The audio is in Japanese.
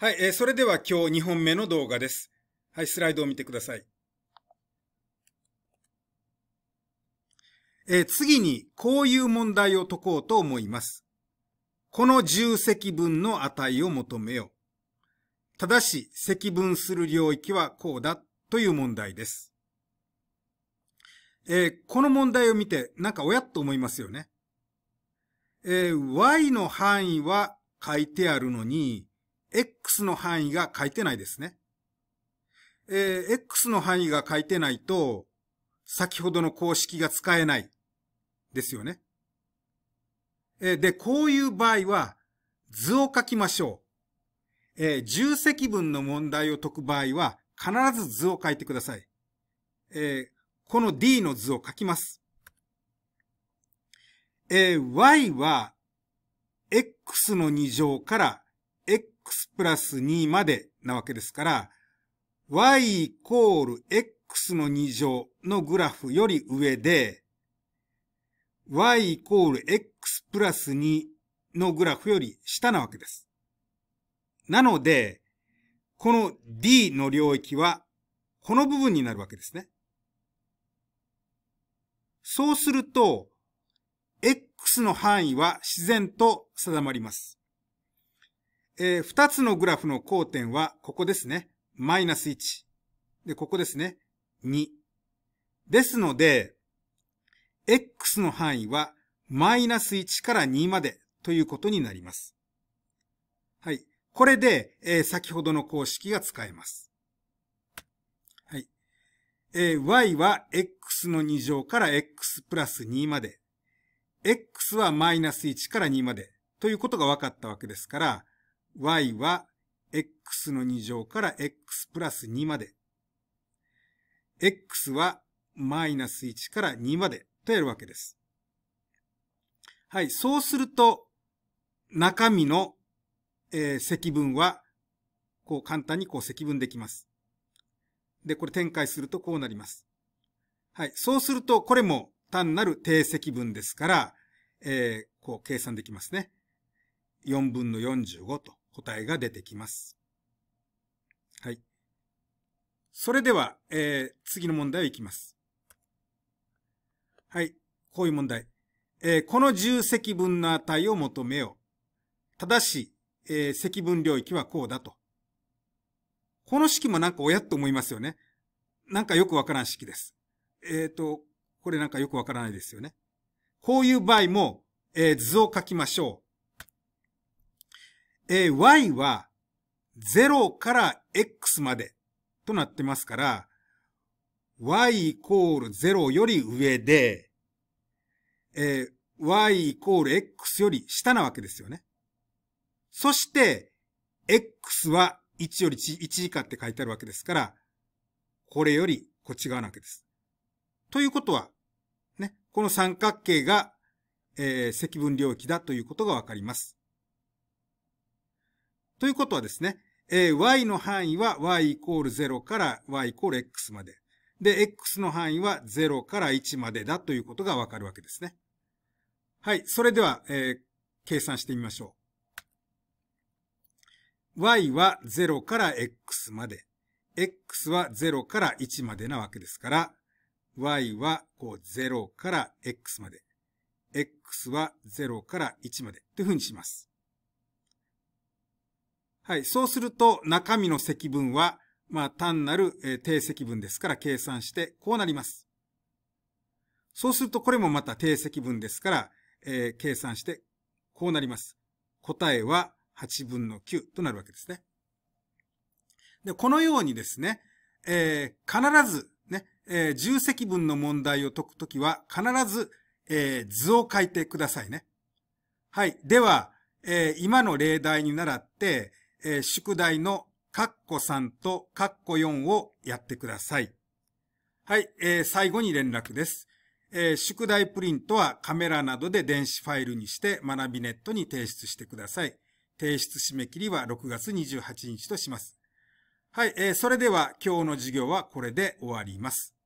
はい、えー、それでは今日2本目の動画です。はい、スライドを見てください。えー、次に、こういう問題を解こうと思います。この重積分の値を求めよう。ただし、積分する領域はこうだという問題です。えー、この問題を見て、なんかおやっと思いますよね。えー、y の範囲は書いてあるのに、x の範囲が書いてないですね。えー、x の範囲が書いてないと、先ほどの公式が使えない。ですよね。えー、で、こういう場合は、図を書きましょう。えー、重積分の問題を解く場合は、必ず図を書いてください。えー、この D の図を書きます。えー、y は、x の2乗から x プラス2までなわけですから、y イコール x の2乗のグラフより上で、y イコール x プラス2のグラフより下なわけです。なので、この d の領域は、この部分になるわけですね。そうすると、x の範囲は自然と定まります。えー、2つのグラフの交点は、ここですね。マイナス1。で、ここですね。2。ですので、x の範囲は、マイナス1から2までということになります。はい。これで、えー、先ほどの公式が使えます。はい。えー、y は x の2乗から x プラス2まで。x はマイナス1から2まで。ということが分かったわけですから、y は x の2乗から x プラス2まで。x はマイナス1から2までとやるわけです。はい。そうすると、中身の、えー、積分は、こう簡単にこう積分できます。で、これ展開するとこうなります。はい。そうすると、これも単なる定積分ですから、えー、こう計算できますね。4分の45と。答えが出てきます。はい。それでは、えー、次の問題いきます。はい。こういう問題。えー、この重積分の値を求めよう。ただし、えー、積分領域はこうだと。この式もなんか親と思いますよね。なんかよくわからん式です。えっ、ー、と、これなんかよくわからないですよね。こういう場合も、えー、図を書きましょう。えー、y は0から x までとなってますから、y イコール0より上で、えー、y イコール x より下なわけですよね。そして、x は1より 1, 1以下って書いてあるわけですから、これよりこっち側なわけです。ということは、ね、この三角形が、えー、積分領域だということがわかります。ということはですね、えー、y の範囲は y イコール0から y イコール x まで。で、x の範囲は0から1までだということがわかるわけですね。はい。それでは、えー、計算してみましょう。y は0から x まで。x は0から1までなわけですから、y はこう0から x まで。x は0から1まで。というふうにします。はい。そうすると、中身の積分は、まあ、単なる、え定積分ですから計算して、こうなります。そうすると、これもまた定積分ですから、えー、計算して、こうなります。答えは8分の9となるわけですね。で、このようにですね、えー、必ず、ね、えー、重積分の問題を解くときは、必ず、えー、図を書いてくださいね。はい。では、えー、今の例題に習って、えー、宿題のカッコ3とカッコ4をやってください。はい、えー、最後に連絡です。えー、宿題プリントはカメラなどで電子ファイルにして学びネットに提出してください。提出締め切りは6月28日とします。はい、えー、それでは今日の授業はこれで終わります。